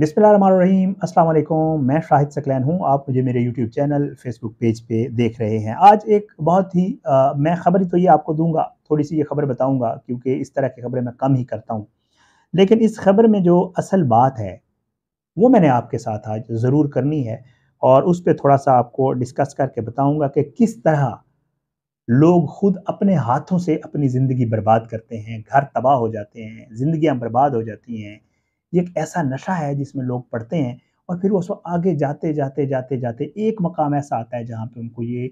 बिस्मिल्लाहिर्रहमानिर्रहीम अस्सलाम वालेकुम मैं शाहिद सकलैन हूँ आप मुझे मेरे यूट्यूब चैनल फेसबुक पेज पे देख रहे हैं आज एक बहुत ही आ, मैं खबर तो ये आपको दूंगा थोड़ी सी ये खबर बताऊंगा क्योंकि इस तरह की खबरें मैं कम ही करता हूँ लेकिन इस खबर में जो असल बात है वो मैंने आपके साथ आज ज़रूर करनी है और उस पर थोड़ा सा आपको डिस्कस करके बताऊँगा कि किस तरह लोग खुद अपने हाथों से अपनी ज़िंदगी बर्बाद करते हैं घर तबाह हो जाते हैं ज़िंदियाँ बर्बाद हो जाती हैं ये एक ऐसा नशा है जिसमें लोग पढ़ते हैं और फिर वो आगे जाते जाते जाते जाते एक मकाम ऐसा आता है जहाँ पर उनको ये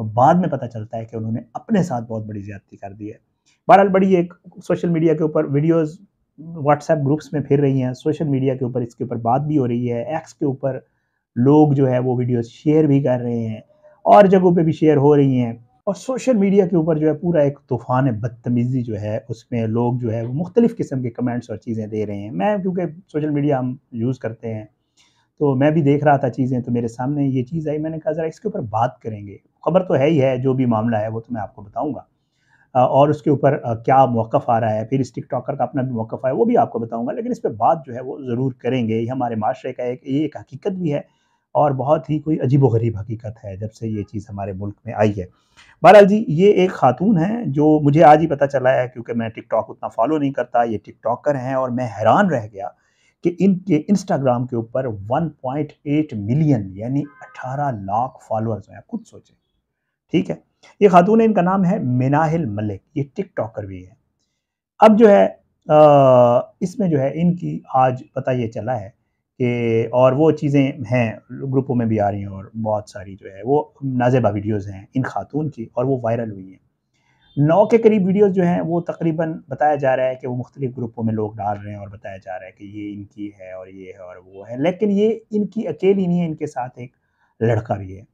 बाद में पता चलता है कि उन्होंने अपने साथ बहुत बड़ी ज्यादती कर दी है बहरहाल बड़ी एक सोशल मीडिया के ऊपर वीडियोस व्हाट्सएप ग्रुप्स में फिर रही हैं सोशल मीडिया के ऊपर इसके ऊपर बात भी हो रही है एक्स के ऊपर लोग जो है वो वीडियोस शेयर भी कर रहे हैं और जगहों पे भी शेयर हो रही हैं और सोशल मीडिया के ऊपर जो है पूरा एक तूफ़ान बदतमीज़ी जो है उसमें लोग जो है वो मुख्तलिफ़ किस्म के कमेंट्स और चीज़ें दे रहे हैं मैं क्योंकि सोशल मीडिया हम यूज़ करते हैं तो मैं भी देख रहा था चीज़ें तो मेरे सामने ये चीज़ आई मैंने कहा ज़रा इसके ऊपर बात करेंगे खबर तो है ही है जो भी मामला है वो तो मैं आपको बताऊँगा और उसके ऊपर क्या मौक़ आ रहा है फिर इस टिकटॉकर का अपना भी मौक़ है वो भी आपको बताऊँगा लेकिन इस पर बात जो है वो ज़रूर करेंगे ये हमारे माशरे का एक ये एक हकीकत भी है और बहुत ही कोई अजीब गरीब हकीकत है जब से ये चीज़ हमारे मुल्क में आई है बहरहाल जी ये एक खातून है जो मुझे आज ही पता चला है क्योंकि मैं टिकटॉक उतना फॉलो नहीं करता ये टिकटॉकर हैं और मैं हैरान रह गया कि इनके इंस्टाग्राम के ऊपर 1.8 मिलियन यानी 18 लाख फॉलोअर्स हैं खुद सोचें ठीक है ये खातून है इनका नाम है मिनाहिल मलिक ये टिकटॉकर भी है अब जो है इसमें जो है इनकी आज पता ये चला है कि और वो चीज़ें हैं ग्रुपों में भी आ रही हैं और बहुत सारी जो है वो नाजेबा वीडियोज़ हैं इन खातून की और वो वायरल हुई हैं नौ के करीब वीडियोज़ जो हैं वो तकरीबन बताया जा रहा है कि वो मुख्तलिफ ग्रुपों में लोग डाल रहे हैं और बताया जा रहा है कि ये इनकी है और ये है और वो है लेकिन ये इनकी अकेली नहीं है इनके साथ एक लड़का भी है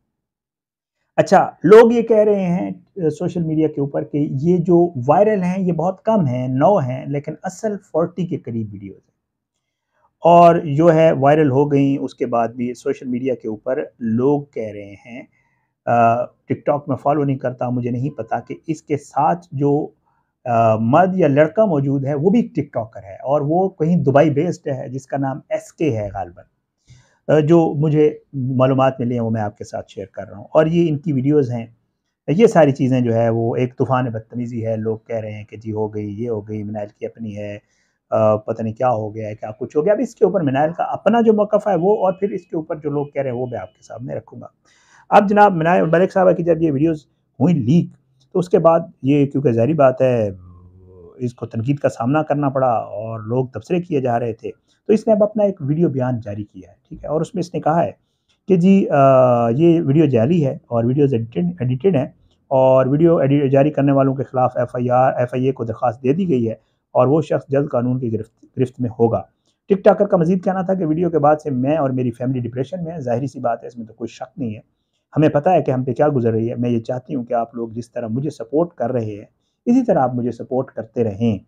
अच्छा लोग ये कह रहे हैं सोशल मीडिया के ऊपर कि ये जो वायरल हैं ये बहुत कम हैं नौ हैं लेकिन असल फोर्टी के करीब वीडियोज़ हैं और जो है वायरल हो गई उसके बाद भी सोशल मीडिया के ऊपर लोग कह रहे हैं टिकटॉक में फॉलो नहीं करता मुझे नहीं पता कि इसके साथ जो मर्द या लड़का मौजूद है वो भी एक टिकटॉकर है और वो कहीं दुबई बेस्ड है जिसका नाम एस के है गालबन जो मुझे मालूम मिले हैं वो मैं आपके साथ शेयर कर रहा हूँ और ये इनकी वीडियोज़ हैं ये सारी चीज़ें जो है वो एक तूफ़ान बदतमीज़ी है लोग कह रहे हैं कि जी हो गई ये हो गई मिनाइल की अपनी है पता नहीं क्या हो गया है क्या कुछ हो गया अब इसके ऊपर मिनाइल का अपना जो मौक़ है वो और फिर इसके ऊपर जो लोग कह रहे हैं वो मैं आपके सामने रखूँगा अब जनाब मिनाय मलिक साहब की जब ये वीडियोज़ हुई लीक तो उसके बाद ये क्योंकि जहरी बात है इसको तनकीद का सामना करना पड़ा और लोग तबसरे किए जा रहे थे तो इसने अब अपना एक वीडियो बयान जारी किया है ठीक है और उसमें इसने कहा है कि जी आ, ये वीडियो जाली है और वीडियोज़ एडिटेड एडिटेड हैं और वीडियो एडिट जारी करने वालों के खिलाफ F I R F I A को दरख्वास्त दे दी गई है और वो शख्स जल्द कानून की गिरफ्त गिरफ्त में होगा टिक टाकर का मजीद कहना था कि वीडियो के बाद से मैं और मेरी फैमिली डिप्रेशन में है जाहिर सी बात है इसमें तो कोई शक नहीं है हमें पता है कि हम पे क्या गुजर रही है मैं ये चाहती हूँ कि आप लोग जिस तरह मुझे सपोर्ट कर रहे हैं इसी तरह आप मुझे सपोर्ट करते रहें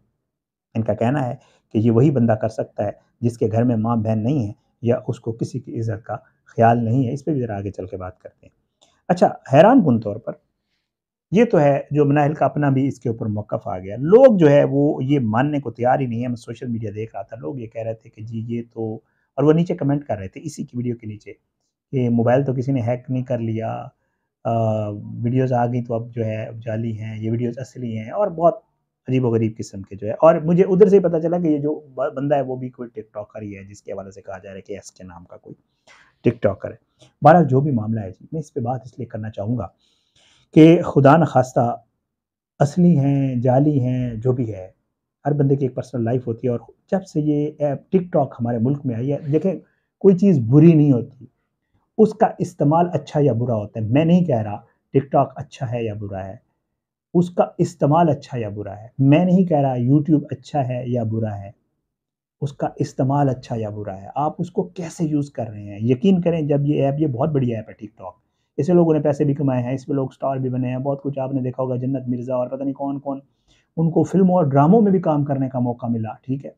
इनका कहना है कि ये वही बंदा कर सकता है जिसके घर में माँ बहन नहीं है या उसको किसी की इज्जत का ख्याल नहीं है इस पर भी ज़रा आगे चल के बात करते हैं अच्छा हैरान कन तौर पर ये तो है जो मनाहिल का अपना भी इसके ऊपर मौकफ आ गया लोग जो है वो ये मानने को तैयार ही नहीं है मैं सोशल मीडिया देख रहा था लोग ये कह रहे थे कि जी ये तो और वो नीचे कमेंट कर रहे थे इसी की वीडियो के नीचे कि मोबाइल तो किसी ने हैक नहीं कर लिया वीडियोज़ आ गई तो अब जो है जाली हैं ये वीडियोज़ असली हैं और बहुत अजीब व गरीब किस्म के जो है और मुझे उधर से ही पता चला कि ये जो बंदा है वो भी कोई टिकटॉकर ही है जिसके हवाले से कहा जा रहा है कि एस के नाम का कोई टिकटॉकर है बहरहाल जो भी मामला है जी मैं इस पर बात इसलिए करना चाहूँगा कि खुदा न खास्ता असली हैं जाली हैं जो भी है हर बंदे की एक पर्सनल लाइफ होती है और जब से ये ऐप टिकटॉक हमारे मुल्क में आई है देखें कोई चीज़ बुरी नहीं होती उसका इस्तेमाल अच्छा या बुरा होता है मैं नहीं कह रहा टिकटॉक अच्छा है या बुरा है उसका इस्तेमाल अच्छा या बुरा है मैं नहीं कह रहा यूट्यूब अच्छा है या बुरा है उसका इस्तेमाल अच्छा या बुरा है आप उसको कैसे यूज़ कर रहे हैं यकीन करें जब ये ऐप ये बहुत बड़ी ऐप है टिकटॉक इसे लोगों ने पैसे भी कमाए हैं इसमें लोग स्टार भी बने हैं बहुत कुछ आपने देखा होगा जन्नत मिर्ज़ा और पता नहीं कौन कौन उनको फिल्मों और ड्रामों में भी काम करने का मौका मिला ठीक है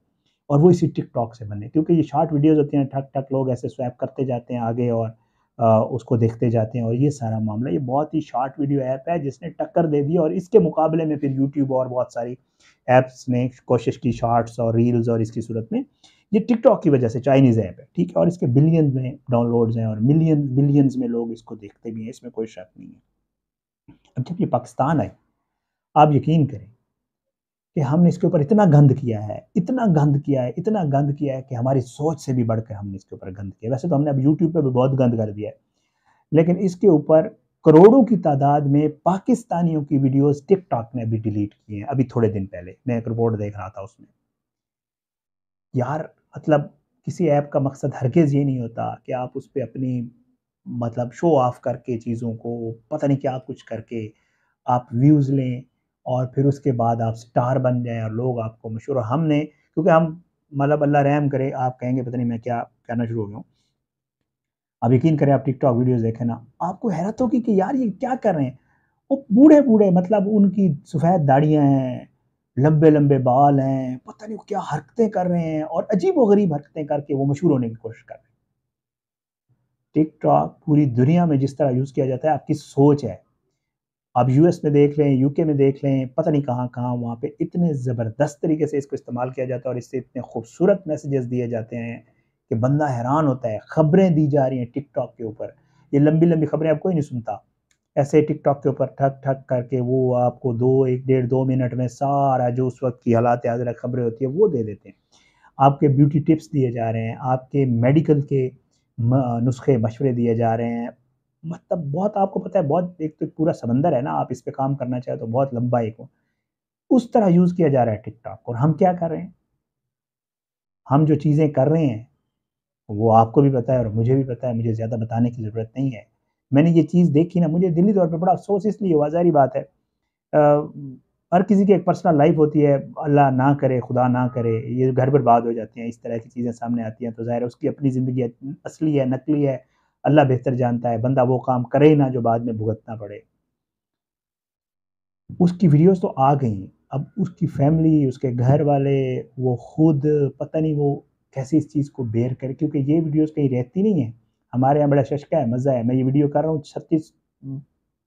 और वो इसी टिकटॉक से बने क्योंकि ये शॉर्ट वीडियोज़ होती हैं ठक ठक लोग ऐसे स्वैप करते जाते हैं आगे और आ, उसको देखते जाते हैं और ये सारा मामला ये बहुत ही शॉर्ट वीडियो ऐप है जिसने टक्कर दे दी और इसके मुकाबले में फिर यूट्यूब और बहुत सारी ऐप्स ने कोशिश की शॉर्ट्स और रील्स और इसकी सूरत में ये टिकटॉक की वजह से चाइनीज़ ऐप है ठीक है और इसके बिलियन में डाउनलोड्स हैं और मिलियन बिलियंस में लोग इसको देखते भी हैं इसमें कोई शक नहीं है अब जब ये पाकिस्तान आई आप यकीन करें कि हमने इसके ऊपर इतना गंद किया है इतना गंद किया है इतना गंद किया है कि हमारी सोच से भी बढ़कर हमने इसके ऊपर गंद किया वैसे तो हमने अब यूट्यूब पर भी बहुत गंद कर दिया है लेकिन इसके ऊपर करोड़ों की तादाद में पाकिस्तानियों की वीडियोस टिकटॉक ने अभी डिलीट किए हैं अभी थोड़े दिन पहले मैं एक रिपोर्ट देख रहा था उसमें यार मतलब किसी ऐप का मकसद हरगिज़ ये नहीं होता कि आप उस पर अपनी मतलब शो ऑफ़ करके चीज़ों को पता नहीं क्या कुछ करके आप व्यूज़ लें और फिर उसके बाद आप स्टार बन जाएं और लोग आपको मशहूर हमने क्योंकि हम मतलब अल्लाह रहम करे आप कहेंगे पता नहीं मैं क्या कहना शुरू हो गया हूँ आप यकीन करें आप टिकटॉक वीडियोस देखें ना आपको हैरत होगी कि यार ये क्या कर रहे हैं वो बूढ़े बूढ़े मतलब उनकी सफ़ेद दाढ़ियाँ हैं लंबे लंबे बाल हैं पता नहीं क्या हरकतें कर रहे हैं और अजीब व गरीब हरकतें करके वो मशहूर होने की कोशिश कर रहे हैं टिकटॉक पूरी दुनिया में जिस तरह यूज़ किया जाता है आपकी सोच है आप यूएस में देख लें यूके में देख लें पता नहीं कहाँ कहाँ वहाँ पे इतने ज़बरदस्त तरीके से इसको इस्तेमाल किया जाता है और इससे इतने खूबसूरत मैसेजेस दिए जाते हैं कि बंदा हैरान होता है खबरें दी जा रही हैं टिकटॉक के ऊपर ये लंबी लंबी खबरें आप कोई नहीं सुनता ऐसे टिकटॉक के ऊपर ठक ठक करके वो आपको दो एक डेढ़ दो मिनट में सारा जो उस वक्त की हालात रख खबरें होती है वो दे देते हैं आपके ब्यूटी टिप्स दिए जा रहे हैं आपके मेडिकल के नुस्खे मशवरे दिए जा रहे हैं मतलब बहुत आपको पता है बहुत एक तो पूरा समंदर है ना आप इस पर काम करना चाहें तो बहुत लंबा एक हो उस तरह यूज़ किया जा रहा है टिकटॉक और हम क्या कर रहे हैं हम जो चीज़ें कर रहे हैं वो आपको भी पता है और मुझे भी पता है मुझे ज़्यादा बताने की ज़रूरत नहीं है मैंने ये चीज़ देखी ना मुझे दिल्ली तौर पर बड़ा अफसोस इसलिए हुआ जारी बात है हर किसी की एक पर्सनल लाइफ होती है अल्लाह ना करे खुदा ना करे ये घर बर्बाद हो जाते हैं इस तरह की चीज़ें सामने आती हैं तो ज़ाहिर है उसकी अपनी ज़िंदगी असली है नकली है अल्लाह बेहतर जानता है बंदा वो काम करे ही ना जो बाद में भुगतना पड़े उसकी वीडियोस तो आ गई अब उसकी फैमिली उसके घर वाले वो खुद पता नहीं वो कैसे इस चीज़ को बेर करे क्योंकि ये वीडियोस कहीं रहती नहीं है हमारे यहाँ बड़ा शशका है मज़ा है मैं ये वीडियो कर रहा हूँ छत्तीस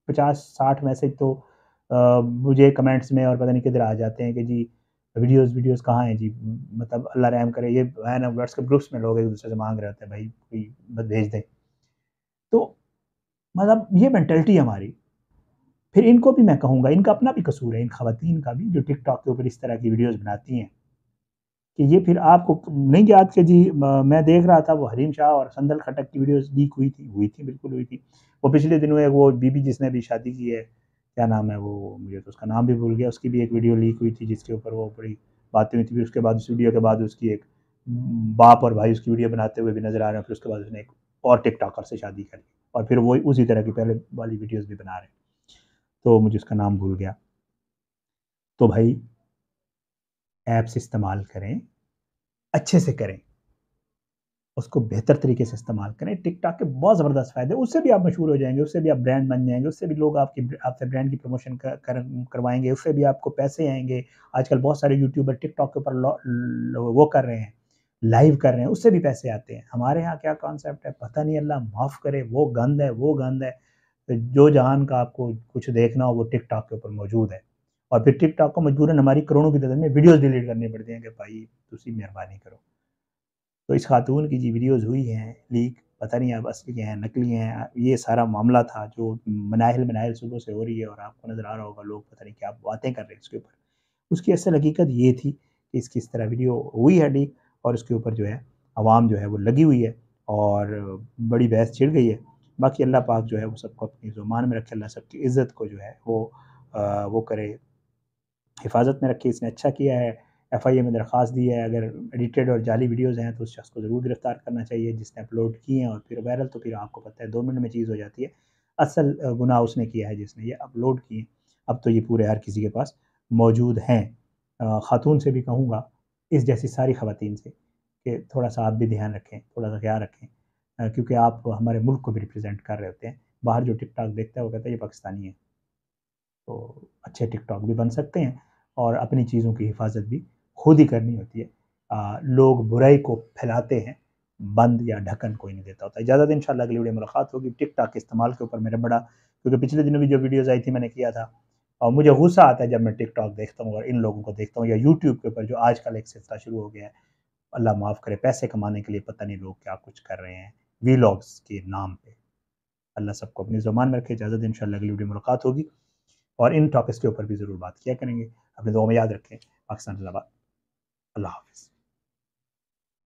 पचास साठ मैसेज तो आ, मुझे कमेंट्स में और पता नहीं किधर आ जाते हैं कि जी वीडियोस वीडियोस कहाँ हैं जी मतलब अल्लाह रहम करे ये है ना व्हाट्सएप ग्रुप्स में लोग एक दूसरे से मांग रहे होते हैं भाई कोई भेज दें तो मतलब ये मैंटेलिटी हमारी फिर इनको भी मैं कहूँगा इनका अपना भी कसूर है इन खातन का भी जो टिकटॉक के ऊपर इस तरह की वीडियोज़ बनाती हैं कि ये फिर आपको नहीं याद कि जी मैं देख रहा था वो हरीम शाह और संदल खटक की वीडियोस लीक हुई थी हुई थी बिल्कुल हुई थी वो पिछले दिनों एक वो बीबी जिसने भी शादी की है क्या नाम है वो मुझे तो उसका नाम भी भूल गया उसकी भी एक वीडियो लीक हुई थी जिसके ऊपर वो बड़ी बातें हुई थी फिर उसके बाद उस वीडियो के बाद उसकी एक बाप और भाई उसकी वीडियो बनाते हुए भी नज़र आ रहे हैं फिर उसके बाद उसने एक और टिकटॉकर से शादी कर ली और फिर वही उसी तरह की पहले वाली वीडियोज़ भी बना रहे हैं तो मुझे उसका नाम भूल गया तो भाई ऐप्स इस्तेमाल करें अच्छे से करें उसको बेहतर तरीके से इस्तेमाल करें टिकटॉक के बहुत ज़बरदस्त फ़ायदे उससे भी आप मशहूर हो जाएंगे उससे भी आप ब्रांड बन जाएंगे उससे भी लोग आपकी आपसे ब्रांड की प्रमोशन कर, कर, करवाएंगे उससे भी आपको पैसे आएंगे आजकल बहुत सारे यूट्यूबर टिकटॉक के ऊपर वो कर रहे हैं लाइव कर रहे हैं उससे भी पैसे आते हैं हमारे यहाँ क्या कॉन्सेप्ट है पता नहीं अल्लाह माफ़ करे वो गंद है वो गंद है तो जो जहान का आपको कुछ देखना हो वो टिकटॉक के ऊपर मौजूद है और फिर टिकटॉक को मजबूरन हमारी करोड़ों की तादाद में वीडियोज़ डिलीट करने पड़ते हैं कि भाई तुम मेहरबानी करो तो इस खातून की जी वीडियोज़ हुई हैं लीक पता नहीं आप असली हैं नकली हैं ये सारा मामला था जो मनाहल मनाहल सुबह से हो रही है और आपको नज़र आ रहा होगा लोग पता नहीं क्या बातें कर रहे हैं इसके ऊपर उसकी असल हकीकत ये थी कि इसकी इस तरह वीडियो हुई है लीक और इसके ऊपर जो है आवाम जो है वो लगी हुई है और बड़ी बहस छिड़ गई है बाकी अल्लाह पाक जो है वो सबको अपनी जुबान में रखे अल्लाह सबकी इज़्ज़त को जो है वो आ, वो करे हिफाजत में रखी इसने अच्छा किया है एफ आई ए में दरख्वास दी है अगर एडिटेड और जाली वीडियोज़ हैं तो उस शख्स को ज़रूर गिरफ़्तार करना चाहिए जिसने अपलोड किए हैं और फिर वायरल तो फिर आपको पता है दो मिनट में चीज़ हो जाती है असल गुनाह उसने किया है जिसने ये अपलोड किए अब तो ये पूरे हर किसी के पास मौजूद हैं ख़ातून से भी कहूँगा इस जैसी सारी खवतिन से कि थोड़ा सा आप भी ध्यान रखें थोड़ा सा ख्याल रखें क्योंकि आप हमारे मुल्क को भी रिप्रेजेंट कर रहे होते हैं बाहर जो टिकट देखता है वो कहता है ये पाकिस्तानी है तो अच्छे टिकटॉक भी बन सकते हैं और अपनी चीज़ों की हिफाजत भी खुद ही करनी होती है आ, लोग बुराई को फैलाते हैं बंद या ढक्कन कोई नहीं देता होता इजाज़त इन अगली वीडियो मुलाकात होगी टिकटॉक के इस्तेमाल के ऊपर मेरा बड़ा क्योंकि पिछले दिनों भी जो वीडियोज़ आई थी मैंने किया था और मुझे गुस्सा आता है जब मैं टिकटॉक देखता हूँ और इन लोगों को देखता हूँ या यूट्यूब के ऊपर जो आजकल एक सिलसिला शुरू हो गया है अल्लाह माफ़ करे पैसे कमाने के लिए पता नहीं लोग क्या कुछ कर रहे हैं वी के नाम पर अल्लाह सबको अपनी ज़ुबान में रखे इजाज़त इन अगली वीडियो मुलाकात होगी और इन टॉपिक्स के ऊपर भी ज़रूर बात किया करेंगे अपने दो में याद रखें पाकिस्तान अल्लाह हाफिज़